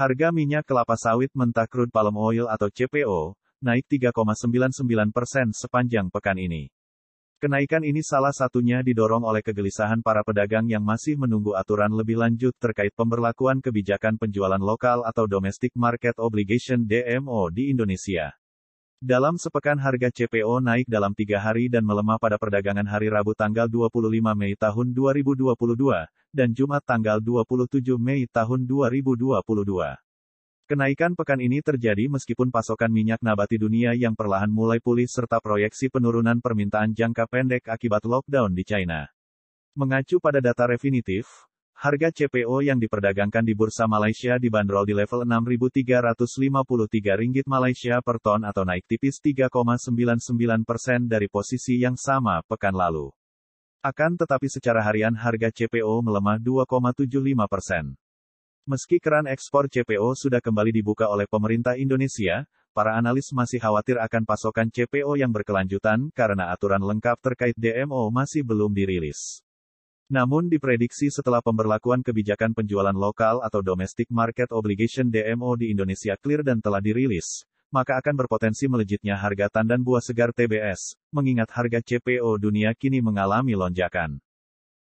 Harga minyak kelapa sawit mentah crude palm oil atau CPO, naik 3,99 persen sepanjang pekan ini. Kenaikan ini salah satunya didorong oleh kegelisahan para pedagang yang masih menunggu aturan lebih lanjut terkait pemberlakuan kebijakan penjualan lokal atau domestic market obligation DMO di Indonesia. Dalam sepekan harga CPO naik dalam tiga hari dan melemah pada perdagangan hari Rabu tanggal 25 Mei tahun 2022, dan Jumat tanggal 27 Mei tahun 2022. Kenaikan pekan ini terjadi meskipun pasokan minyak nabati dunia yang perlahan mulai pulih serta proyeksi penurunan permintaan jangka pendek akibat lockdown di China. Mengacu pada data definitif, harga CPO yang diperdagangkan di bursa Malaysia dibanderol di level 6.353 6353 Malaysia per ton atau naik tipis 3,99 persen dari posisi yang sama pekan lalu. Akan tetapi secara harian harga CPO melemah 2,75 persen. Meski keran ekspor CPO sudah kembali dibuka oleh pemerintah Indonesia, para analis masih khawatir akan pasokan CPO yang berkelanjutan karena aturan lengkap terkait DMO masih belum dirilis. Namun diprediksi setelah pemberlakuan kebijakan penjualan lokal atau domestic market obligation DMO di Indonesia clear dan telah dirilis, maka akan berpotensi melejitnya harga tandan buah segar TBS, mengingat harga CPO dunia kini mengalami lonjakan.